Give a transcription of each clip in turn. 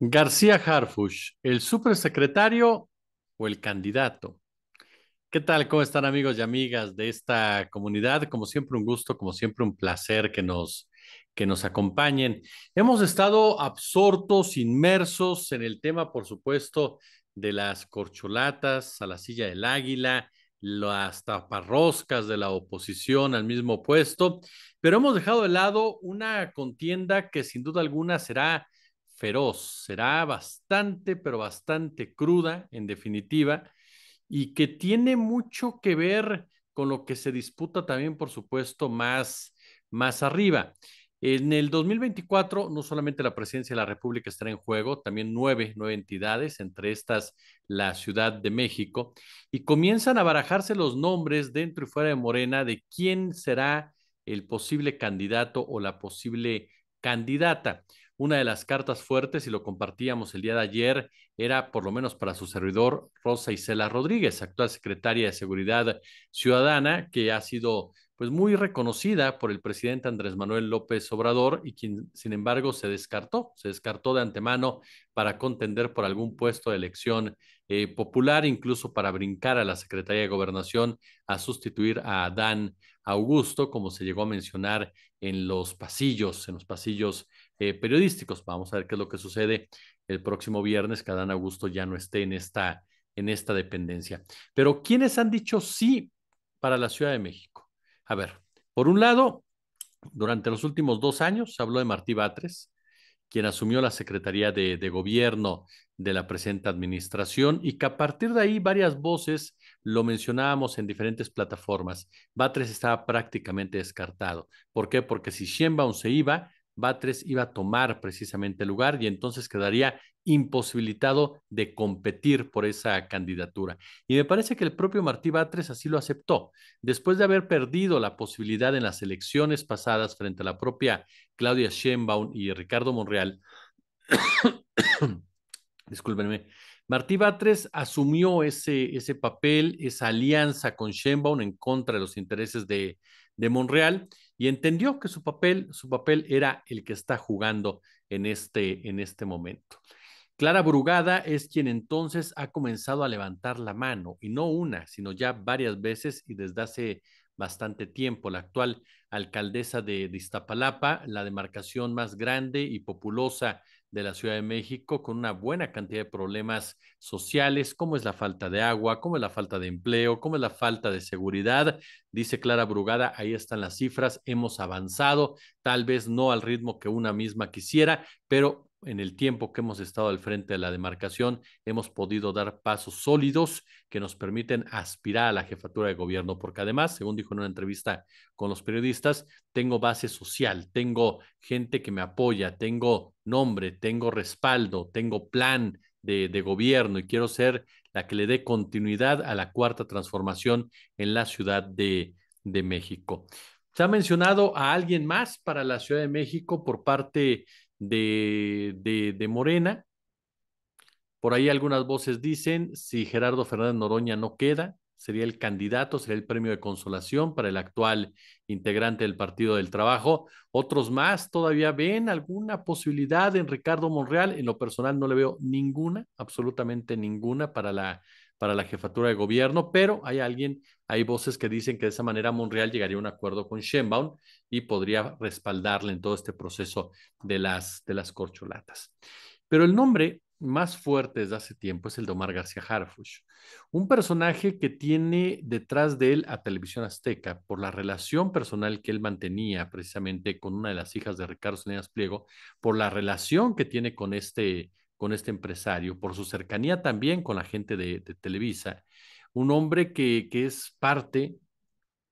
García Harfush, el supersecretario o el candidato. ¿Qué tal? ¿Cómo están amigos y amigas de esta comunidad? Como siempre un gusto, como siempre un placer que nos, que nos acompañen. Hemos estado absortos, inmersos en el tema, por supuesto, de las corcholatas a la silla del águila, las taparroscas de la oposición al mismo puesto, pero hemos dejado de lado una contienda que sin duda alguna será feroz, será bastante, pero bastante cruda, en definitiva, y que tiene mucho que ver con lo que se disputa también, por supuesto, más, más arriba. En el 2024, no solamente la presidencia de la República estará en juego, también nueve, nueve entidades, entre estas la Ciudad de México, y comienzan a barajarse los nombres dentro y fuera de Morena de quién será el posible candidato o la posible candidata. Una de las cartas fuertes, y lo compartíamos el día de ayer, era por lo menos para su servidor Rosa Isela Rodríguez, actual secretaria de Seguridad Ciudadana, que ha sido pues muy reconocida por el presidente Andrés Manuel López Obrador y quien, sin embargo, se descartó, se descartó de antemano para contender por algún puesto de elección eh, popular, incluso para brincar a la Secretaría de Gobernación a sustituir a Adán Augusto, como se llegó a mencionar en los pasillos, en los pasillos eh, periodísticos. Vamos a ver qué es lo que sucede el próximo viernes, que Adán Augusto ya no esté en esta, en esta dependencia. Pero ¿quiénes han dicho sí para la Ciudad de México? A ver, por un lado, durante los últimos dos años se habló de Martí Batres, quien asumió la Secretaría de, Gobierno de la presente administración y que a partir de ahí varias voces lo mencionábamos en diferentes plataformas. Batres estaba prácticamente descartado. ¿Por qué? Porque si Sheinbaum se iba, Batres iba a tomar precisamente el lugar y entonces quedaría imposibilitado de competir por esa candidatura. Y me parece que el propio Martí Batres así lo aceptó. Después de haber perdido la posibilidad en las elecciones pasadas frente a la propia Claudia Sheinbaum y Ricardo Monreal, discúlpenme, Martí Batres asumió ese, ese papel, esa alianza con Sheinbaum en contra de los intereses de, de Monreal y entendió que su papel, su papel era el que está jugando en este, en este momento. Clara Brugada es quien entonces ha comenzado a levantar la mano, y no una, sino ya varias veces y desde hace bastante tiempo. La actual alcaldesa de, de Iztapalapa, la demarcación más grande y populosa de la Ciudad de México con una buena cantidad de problemas sociales, como es la falta de agua, como es la falta de empleo, como es la falta de seguridad. Dice Clara Brugada, ahí están las cifras, hemos avanzado, tal vez no al ritmo que una misma quisiera, pero en el tiempo que hemos estado al frente de la demarcación, hemos podido dar pasos sólidos que nos permiten aspirar a la jefatura de gobierno, porque además, según dijo en una entrevista con los periodistas, tengo base social, tengo gente que me apoya, tengo nombre, tengo respaldo, tengo plan de, gobierno y quiero ser la que le dé continuidad a la cuarta transformación en la Ciudad de, de México. ¿Se ha mencionado a alguien más para la Ciudad de México por parte de, de, Morena. Por ahí algunas voces dicen, si Gerardo Fernández Noroña no queda, sería el candidato, sería el premio de consolación para el actual integrante del Partido del Trabajo. Otros más todavía ven alguna posibilidad en Ricardo Monreal. En lo personal no le veo ninguna, absolutamente ninguna para la para la jefatura de gobierno, pero hay alguien, hay voces que dicen que de esa manera Monreal llegaría a un acuerdo con Sheinbaum y podría respaldarle en todo este proceso de las, de las corcholatas. Pero el nombre más fuerte desde hace tiempo es el de Omar García Harfuch, un personaje que tiene detrás de él a Televisión Azteca por la relación personal que él mantenía precisamente con una de las hijas de Ricardo Salinas Pliego, por la relación que tiene con este con este empresario, por su cercanía también con la gente de, Televisa, un hombre que, es parte,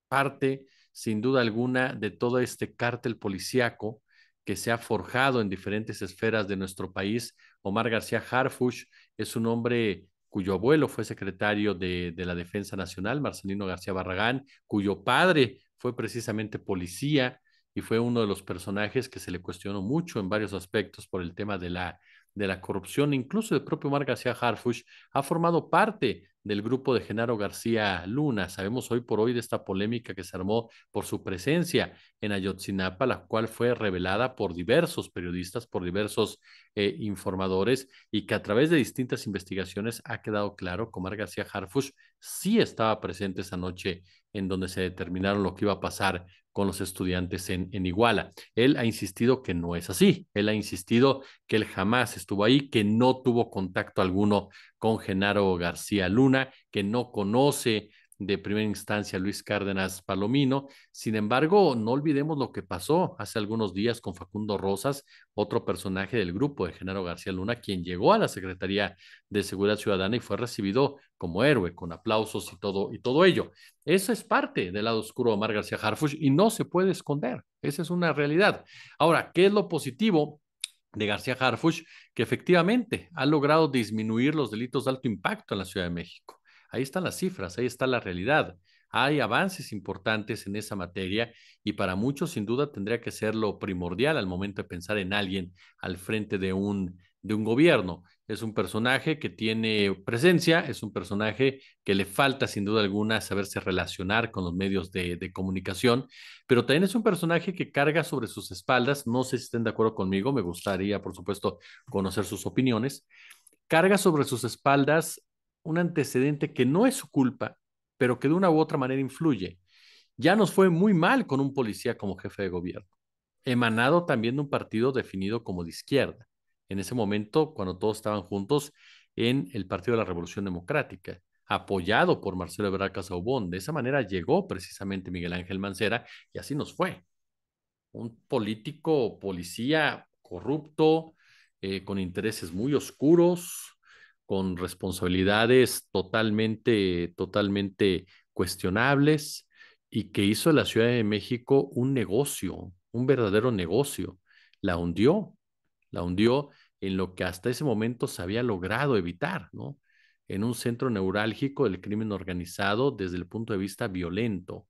parte sin duda alguna de todo este cártel policíaco que se ha forjado en diferentes esferas de nuestro país. Omar García Harfush es un hombre cuyo abuelo fue secretario de, de la Defensa Nacional, Marcelino García Barragán, cuyo padre fue precisamente policía y fue uno de los personajes que se le cuestionó mucho en varios aspectos por el tema de la, de la corrupción, incluso el propio Mar García Harfush, ha formado parte del grupo de Genaro García Luna. Sabemos hoy por hoy de esta polémica que se armó por su presencia en Ayotzinapa, la cual fue revelada por diversos periodistas, por diversos eh, informadores, y que a través de distintas investigaciones ha quedado claro que Omar García Harfush sí estaba presente esa noche en donde se determinaron lo que iba a pasar con los estudiantes en, Iguala. Él ha insistido que no es así. Él ha insistido que él jamás estuvo ahí, que no tuvo contacto alguno con Genaro García Luna, que no conoce de primera instancia Luis Cárdenas Palomino. Sin embargo, no olvidemos lo que pasó hace algunos días con Facundo Rosas, otro personaje del grupo de Genaro García Luna, quien llegó a la Secretaría de Seguridad Ciudadana y fue recibido como héroe, con aplausos y todo, y todo ello. Eso es parte del lado oscuro de Omar García Harfuch y no se puede esconder. Esa es una realidad. Ahora, ¿qué es lo positivo? de García Harfuch? que efectivamente ha logrado disminuir los delitos de alto impacto en la Ciudad de México. Ahí están las cifras, ahí está la realidad. Hay avances importantes en esa materia y para muchos sin duda tendría que ser lo primordial al momento de pensar en alguien al frente de un, de un gobierno. Es un personaje que tiene presencia, es un personaje que le falta sin duda alguna saberse relacionar con los medios de, de, comunicación, pero también es un personaje que carga sobre sus espaldas, no sé si estén de acuerdo conmigo, me gustaría por supuesto conocer sus opiniones, carga sobre sus espaldas un antecedente que no es su culpa, pero que de una u otra manera influye. Ya nos fue muy mal con un policía como jefe de gobierno, emanado también de un partido definido como de izquierda, en ese momento cuando todos estaban juntos en el Partido de la Revolución Democrática, apoyado por Marcelo Ebrard Casaubon. De esa manera llegó precisamente Miguel Ángel Mancera y así nos fue. Un político, policía corrupto, eh, con intereses muy oscuros, con responsabilidades totalmente, totalmente cuestionables y que hizo la Ciudad de México un negocio, un verdadero negocio. La hundió, la hundió en lo que hasta ese momento se había logrado evitar, ¿no? En un centro neurálgico del crimen organizado desde el punto de vista violento,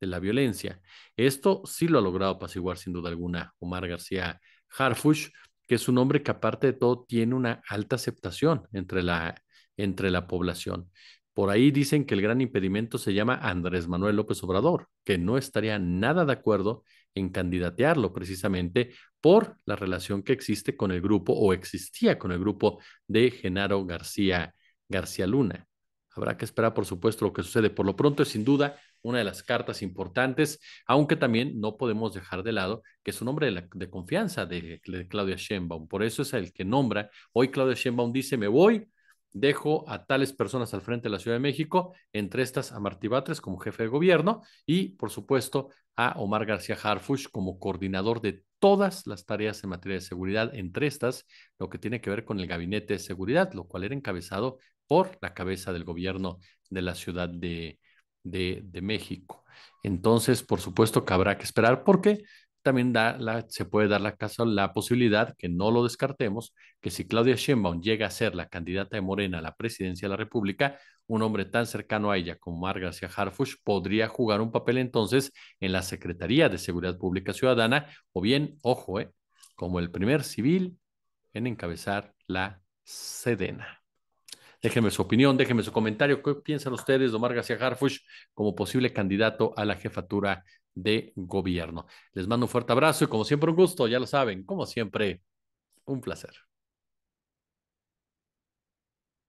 de la violencia. Esto sí lo ha logrado apaciguar sin duda alguna Omar García Harfush, que es un hombre que aparte de todo tiene una alta aceptación entre la, entre la población. Por ahí dicen que el gran impedimento se llama Andrés Manuel López Obrador, que no estaría nada de acuerdo en candidatearlo precisamente por la relación que existe con el grupo o existía con el grupo de Genaro García García Luna. Habrá que esperar, por supuesto, lo que sucede. Por lo pronto es sin duda una de las cartas importantes, aunque también no podemos dejar de lado que es un hombre de, confianza de, Claudia Sheinbaum. Por eso es el que nombra. Hoy Claudia Sheinbaum dice, me voy, dejo a tales personas al frente de la Ciudad de México, entre estas a Martí Batres como jefe de gobierno y, por supuesto, a Omar García Harfuch como coordinador de todas las tareas en materia de seguridad, entre estas lo que tiene que ver con el gabinete de seguridad, lo cual era encabezado por la cabeza del gobierno de la Ciudad de de, México. Entonces, por supuesto que habrá que esperar porque también da se puede dar la, la posibilidad, que no lo descartemos, que si Claudia Sheinbaum llega a ser la candidata de Morena a la presidencia de la República, un hombre tan cercano a ella como Mar García Harfush podría jugar un papel entonces en la Secretaría de Seguridad Pública Ciudadana, o bien, ojo, eh, como el primer civil en encabezar la Sedena. Déjenme su opinión, déjenme su comentario. ¿Qué piensan ustedes Omar García Harfush como posible candidato a la jefatura de gobierno? Les mando un fuerte abrazo y como siempre un gusto, ya lo saben, como siempre, un placer.